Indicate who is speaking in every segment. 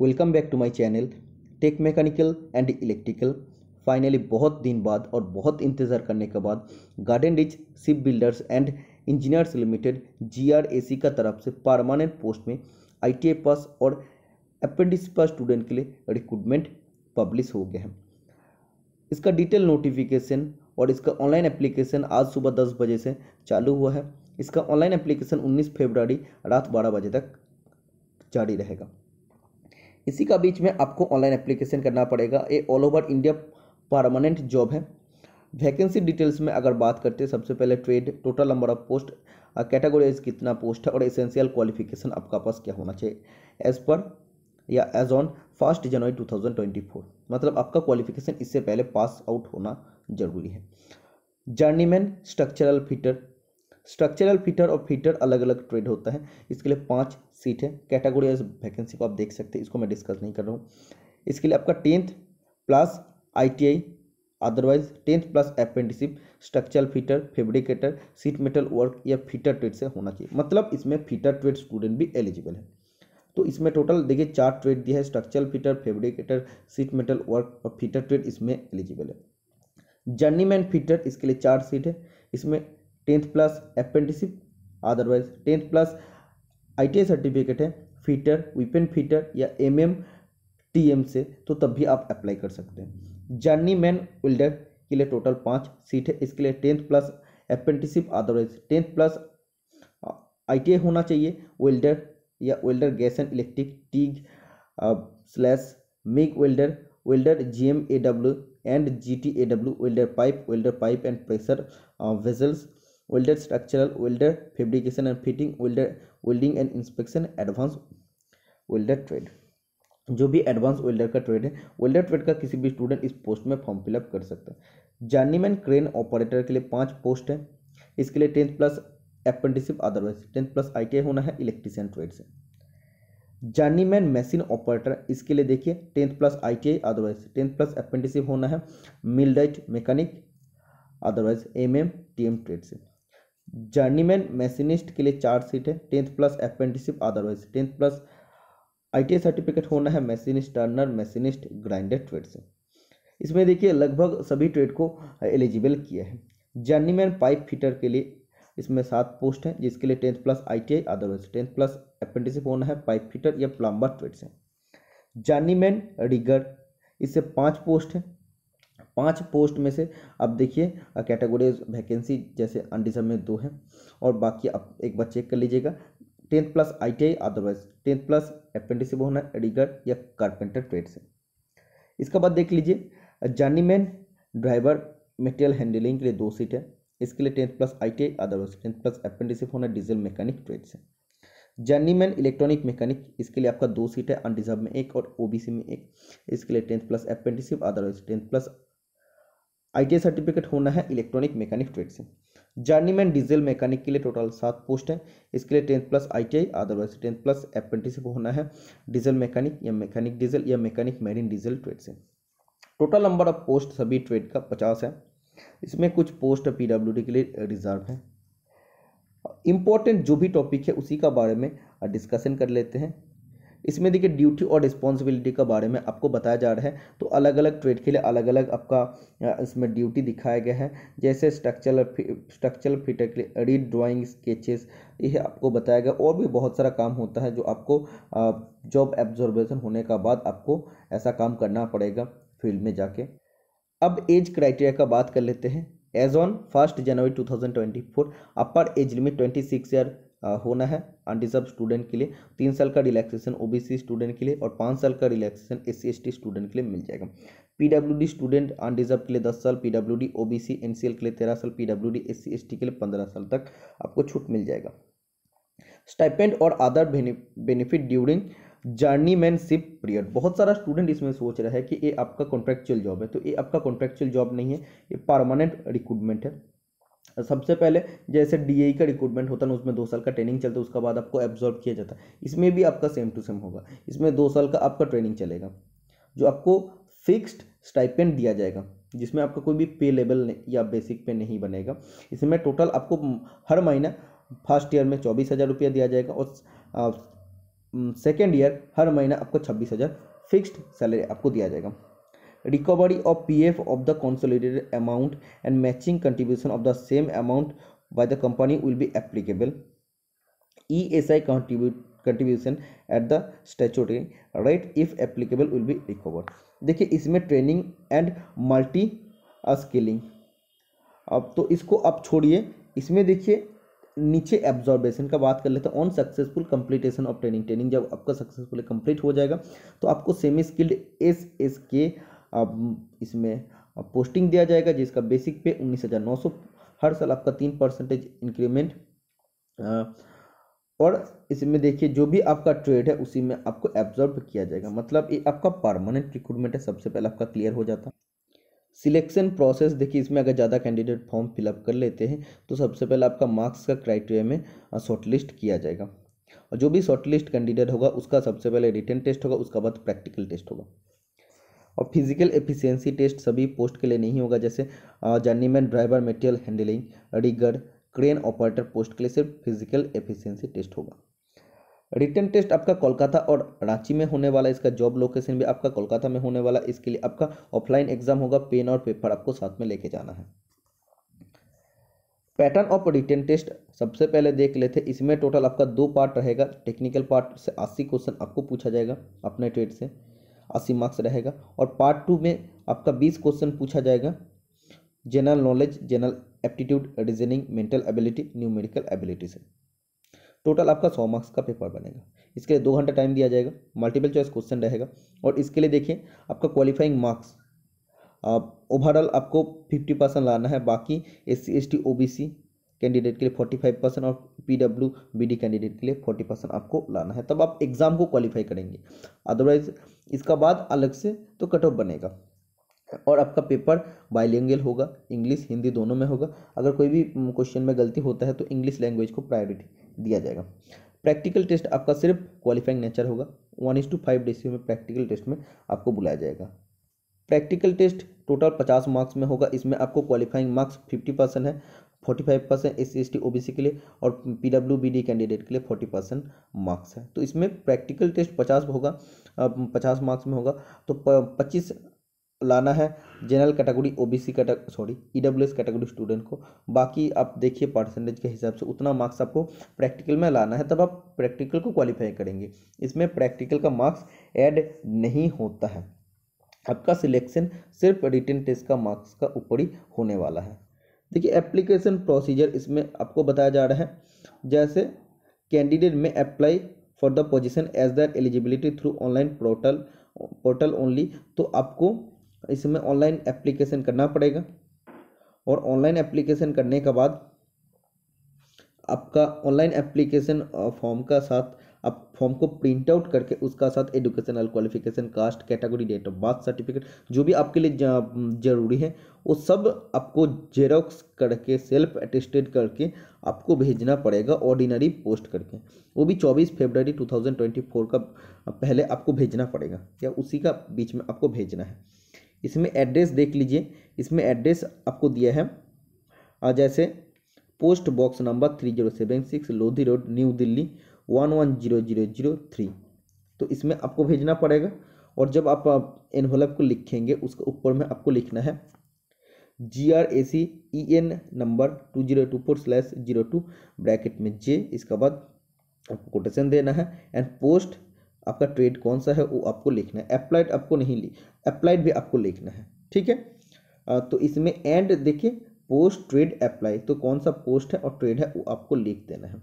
Speaker 1: welcome back to my channel tech mechanical and electrical finally बहुत दिन बाद और बहुत इंतज़ार करने के बाद garden reach ship builders and engineers limited GRSE का तरफ से परमानेंट पोस्ट में आईटीआई पास और अप्रेंटिस पास स्टूडेंट के लिए रिक्रूटमेंट पब्लिश हो गया है इसका डिटेल नोटिफिकेशन और इसका ऑनलाइन एप्लीकेशन आज सुबह दस बजे से चालू हुआ है इसका ऑनलाइन एप्लीकेशन 19 फरवरी रात बारह बजे तक जारी रहेगा इसी का बीच में आपको ऑनलाइन एप्लीकेशन करना पड़ेगा ये all over India permanent job है वैकेंसी डिटेल्स में अगर बात करते हैं सबसे पहले trade total number of post categories कितना पोस्ट है और एसेंशियल क्वालिफिकेशन आपका पास क्या होना चाहिए एज पर या एज ऑन फर्स्ट जनवरी 2024 मतलब आपका क्वालिफिकेशन इससे पहले पास आउट होना जरूरी है journeyman structural fitter structural fitter और फिटर अलग अलग ट्रेड होता है इसके लिए पाँच सीट है कैटेगोरी वाइज वैकेंसी को आप देख सकते हैं इसको मैं डिस्कस नहीं कर रहा हूँ इसके लिए आपका tenth plus I otherwise tenth plus apprenticeship structural fitter fabricator sheet metal work या फिटर ट्रेड से होना चाहिए मतलब इसमें फिटर ट्रेड स्टूडेंट भी एलिजिबल है तो इसमें टोटल देखिए चार ट्रेड दिया है structural fitter fabricator sheet metal work और फिटर ट्रेड इसमें एलिजिबल है जर्नीमैन फिटर इसके लिए चार सीट है इसमें tenth plus apprenticeship otherwise tenth plus ITI certificate है फीटर वीपेन फीटर या टी एम से तो तब भी आप अप्लाई कर सकते हैं जर्नी मैन विल्डर के लिए टोटल पाँच सीट है इसके लिए tenth plus apprenticeship otherwise tenth plus ITI होना चाहिए वेल्डर या welder gas and electric TIG slash MIG welder welder G M A W and G T A W welder pipe welder pipe and pressure vessels welded structural welder fabrication and fitting welder welding and inspection advance welder trade जो भी advance welder का trade है welder trade का किसी भी student इस post में form fill up कर सकता है जानीमैन क्रेन ऑपरेटर के लिए पांच पोस्ट है इसके लिए tenth plus apprenticeship otherwise tenth plus I होना है इलेक्ट्रीशियन ट्रेड से जानीमैन मशीन ऑपरेटर इसके लिए देखिए tenth plus I T otherwise tenth plus apprenticeship होना है mill mechanic otherwise M M M trade से जर्नीमैन मैसिनिस्ट के लिए चार सीट है tenth plus apprenticeship otherwise tenth plus I certificate होना है machinist turner machinist grinder trade से इसमें देखिए लगभग सभी ट्रेड को एलिजिबल किया है जर्नीमैन पाइप फिटर के लिए इसमें सात पोस्ट हैं जिसके लिए tenth plus I otherwise tenth plus apprenticeship होना है पाइप फिटर या प्लम्बर ट्रेड से जर्नीमैन रिगर इससे पाँच पोस्ट हैं पाँच पोस्ट में से अब देखिए कैटेगोरी वैकेंसी जैसे अंडिजम में दो हैं और बाकी आप एक बार चेक कर लीजिएगा tenth plus I T I otherwise tenth plus apprenticeship होना एडिगर या कारपेंटर ट्रेड से इसके बाद देख लीजिए journeyman driver material handling के लिए दो सीट है इसके लिए tenth plus I T I otherwise tenth plus apprenticeship होना डीजल मैकेनिक ट्रेड से जर्नीमैन इलेक्ट्रॉनिक मैकेनिक इसके लिए आपका दो सीट है अनडिजर्व में एक और ओबीसी में एक इसके लिए tenth plus apprenticeship otherwise tenth plus I certificate होना है इलेक्ट्रॉनिक मैकेनिक ट्रेड से जर्नीमैन डीजल मैकेनिक के लिए टोटल सात पोस्ट है इसके लिए tenth plus I otherwise tenth plus apprenticeship होना है डीजल मैकेनिक या मैकेनिक डीजल या मैकेनिक मैरिन डीजल ट्रेड से टोटल नंबर ऑफ पोस्ट सभी ट्रेड का पचास है इसमें कुछ पोस्ट पी के लिए रिजर्व है इम्पोर्टेंट जो भी टॉपिक है उसी का बारे में डिस्कशन कर लेते हैं इसमें देखिए ड्यूटी और रिस्पॉन्सिबिलिटी के बारे में आपको बताया जा रहा है तो अलग अलग ट्रेड के लिए अलग अलग आपका इसमें ड्यूटी दिखाया गया है जैसे स्ट्रक्चरल स्ट्रक्चरल फिटर के लिए रीड ड्राॅइंग स्केचेस यह आपको बताया गया और भी बहुत सारा काम होता है जो आपको जॉब एब्जॉर्बेशन होने का बाद आपको ऐसा काम करना पड़ेगा फील्ड में जाके अब एज क्राइटेरिया का बात कर लेते हैं age on first January 2024 upper age limit 26 year होना है अनडिजर्व स्टूडेंट के लिए तीन साल का रिलैक्सेशन ओबीसी स्टूडेंट के लिए और पाँच साल का रिलैक्सेशन एस सी स्टूडेंट के लिए मिल जाएगा पीडब्ल्यूडी स्टूडेंट अनडिजर्व के लिए दस साल पीडब्ल्यूडी ओबीसी एनसीएल के लिए तेरह साल पीडब्ल्यूडी एससी एसटी के लिए पंद्रह साल तक आपको छूट मिल जाएगा स्टाइपेंड और other benefit during journeymanship period बहुत सारा स्टूडेंट इसमें सोच रहा है कि ये आपका कॉन्ट्रेक्चुअल जॉब है तो ये आपका कॉन्ट्रेक्चुअल जॉब नहीं है ये परमानेंट रिक्रूटमेंट है सबसे पहले जैसे डी e का रिक्रूटमेंट होता है उसमें दो साल का ट्रेनिंग चलता है उसके बाद आपको एब्जॉर्व किया जाता है इसमें भी आपका सेम टू सेम होगा इसमें दो साल का आपका ट्रेनिंग चलेगा जो आपको फिक्स्ड स्टाइपेंट दिया जाएगा जिसमें आपका कोई भी पे लेवल या बेसिक पे नहीं बनेगा इसमें टोटल आपको हर महीना फर्स्ट ईयर में चौबीस हज़ार रुपया दिया जाएगा और सेकेंड ईयर हर महीना आपको छब्बीस हज़ार फिक्स्ड सैलरी आपको दिया जाएगा recovery of pf of the consolidated amount and matching contribution of the same amount by the company will be applicable esi contribute contribution at the statutory rate if applicable will be recovered देखिए इसमें training and multi skilling अब तो इसको आप छोड़िए इसमें देखिए नीचे एब्जॉर्बेशन का बात कर लेते हैं on successful completion of training training जब आपका सक्सेसफुल कंप्लीट हो जाएगा तो आपको सेमी स्किल्ड एस एस के इसमें पोस्टिंग दिया जाएगा जिसका बेसिक पे उन्नीस हज़ार नौ सौ हर साल आपका तीन परसेंटेज इंक्रीमेंट और इसमें देखिए जो भी आपका ट्रेड है उसी में आपको एब्जॉर्ब किया जाएगा मतलब ये आपका परमानेंट रिक्रूटमेंट है सबसे पहले आपका क्लियर हो जाता सिलेक्शन प्रोसेस देखिए इसमें अगर ज़्यादा कैंडिडेट फॉर्म फिलअप कर लेते हैं तो सबसे पहले आपका मार्क्स का क्राइटेरिया में शॉर्टलिस्ट किया जाएगा और जो भी शॉर्टलिस्ट कैंडिडेट होगा उसका सबसे पहले रिटर्न टेस्ट होगा उसका बाद प्रैक्टिकल टेस्ट होगा और फिजिकल एफिशिएंसी टेस्ट सभी पोस्ट के लिए नहीं होगा जैसे journeyman driver material handling rigger crane operator post के लिए सिर्फ फिजिकल एफिशिएंसी टेस्ट होगा रिटर्न टेस्ट आपका कोलकाता और रांची में होने वाला इसका जॉब लोकेशन भी आपका कोलकाता में होने वाला इसके लिए आपका ऑफलाइन एग्जाम होगा पेन और पेपर आपको साथ में लेके जाना है पैटर्न ऑफ रिटर्न टेस्ट सबसे पहले देख लेते हैं इसमें टोटल आपका दो पार्ट रहेगा टेक्निकल पार्ट से अस्सी क्वेश्चन आपको पूछा जाएगा अपने ट्रेड से अस्सी मार्क्स रहेगा और पार्ट टू में आपका बीस क्वेश्चन पूछा जाएगा general knowledge general aptitude reasoning mental ability numerical ability से टोटल आपका सौ मार्क्स का पेपर बनेगा इसके लिए दो घंटा टाइम दिया जाएगा मल्टीपल चॉइस क्वेश्चन रहेगा और इसके लिए देखिए आपका क्वालिफाइंग मार्क्स ओवरऑल आपको फिफ्टी परसेंट लाना है बाकी S C S T O B C candidate के लिए फोर्टी फाइव परसेंट और P W B D candidate के लिए फोर्टी परसेंट आपको लाना है तब आप एग्ज़ाम को क्वालिफाई करेंगे अदरवाइज इसका बाद अलग से तो कट ऑफ बनेगा और आपका पेपर बाइलिंगल होगा इंग्लिश हिंदी दोनों में होगा अगर कोई भी क्वेश्चन में गलती होता है तो इंग्लिश लैंग्वेज को प्रायोरिटी दिया जाएगा प्रैक्टिकल टेस्ट आपका सिर्फ क्वालिफाइंग नेचर होगा one is to five ratio में प्रैक्टिकल टेस्ट में आपको बुलाया जाएगा प्रैक्टिकल टेस्ट टोटल पचास मार्क्स में होगा इसमें आपको क्वालिफाइंग मार्क्स फिफ्टी परसेंट है forty five percent S C S T O B C के लिए और P W B D candidate के लिए फोर्टी परसेंट मार्क्स है तो इसमें प्रैक्टिकल टेस्ट पचास होगा पचास मार्क्स में होगा तो पच्चीस लाना है general category OBC category sorry S e category student को बाकी आप देखिए परसेंटेज के हिसाब से उतना मार्क्स आपको प्रैक्टिकल में लाना है तब आप प्रैक्टिकल को क्वालिफाई करेंगे इसमें प्रैक्टिकल का मार्क्स ऐड नहीं होता है आपका सिलेक्शन सिर्फ रिटर्न टेस्ट का मार्क्स का ऊपर ही होने वाला है देखिए एप्लीकेशन प्रोसीजर इसमें आपको बताया जा रहा है जैसे कैंडिडेट में apply for the position as their eligibility through online portal portal only तो आपको इसमें ऑनलाइन एप्लीकेशन करना पड़ेगा और ऑनलाइन एप्लीकेशन करने के बाद आपका ऑनलाइन एप्लीकेशन फॉर्म का साथ आप फॉर्म को प्रिंट आउट करके उसका साथ educational qualification caste category date of birth certificate जो भी आपके लिए ज़रूरी है वो सब आपको जेरोक्स करके सेल्फ अटेस्टेड करके आपको भेजना पड़ेगा ऑर्डिनरी पोस्ट करके वो भी 24 फरवरी 2024 का पहले आपको भेजना पड़ेगा या उसी का बीच में आपको भेजना है इसमें एड्रेस देख लीजिए इसमें एड्रेस आपको दिया है जैसे post box number three zero seven six Lodhi road New Delhi one one zero zero zero three तो इसमें आपको भेजना पड़ेगा और जब आप, एनवलप को लिखेंगे उसके ऊपर में आपको लिखना है G R A C E N number two zero two four slash zero two bracket में जे इसके बाद आपको कोटेशन देना है एंड पोस्ट आपका ट्रेड कौन सा है वो आपको लिखना है अप्लाइड आपको नहीं ली अप्लाइड भी आपको लिखना है ठीक है तो इसमें एंड देखिए पोस्ट ट्रेड अप्लाई तो कौन सा पोस्ट है और ट्रेड है वो आपको लिख देना है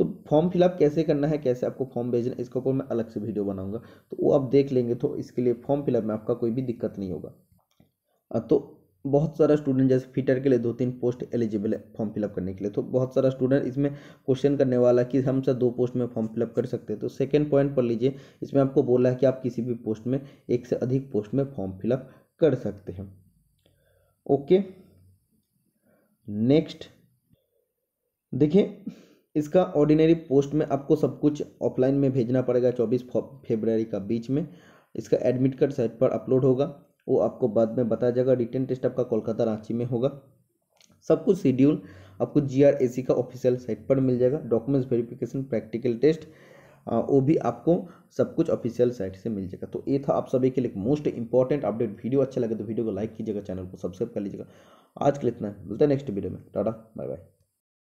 Speaker 1: तो फॉर्म फिलअप कैसे करना है कैसे आपको फॉर्म भेजना है इसके ऊपर मैं अलग से वीडियो बनाऊंगा तो वो आप देख लेंगे तो इसके लिए फॉर्म फिलअप में आपका कोई भी दिक्कत नहीं होगा तो बहुत सारा स्टूडेंट जैसे फिटर के लिए दो तीन पोस्ट एलिजिबल है फॉर्म फिलअप करने के लिए तो बहुत सारा स्टूडेंट इसमें क्वेश्चन करने वाला कि हम सर दो पोस्ट में फॉर्म फिलअप कर सकते हैं तो सेकेंड पॉइंट पर लीजिए इसमें आपको बोला है कि आप किसी भी पोस्ट में एक से अधिक पोस्ट में फॉर्म फिलअप कर सकते हैं ओके नेक्स्ट देखिए इसका ऑर्डिनरी पोस्ट में आपको सब कुछ ऑफलाइन में भेजना पड़ेगा चौबीस फेबररी का बीच में इसका एडमिट कार्ड साइट पर अपलोड होगा वो आपको बाद में बताया जाएगा रिटर्न टेस्ट आपका कोलकाता रांची में होगा सब कुछ शेड्यूल आपको जी का ऑफिशियल साइट पर मिल जाएगा डॉक्यूमेंट्स वेरिफिकेशन प्रैक्टिकल टेस्ट वो भी आपको सब कुछ ऑफिशियल साइट से मिल जाएगा तो ये था आप सभी के लिए मोस्ट इंपॉर्टेंट अपडेट वीडियो अच्छा लगे तो वीडियो को लाइक कीजिएगा चैनल को सब्सक्राइब कर लीजिएगा आज के लिए इतना मिलता है नेक्स्ट वीडियो में टाटा बाय बाय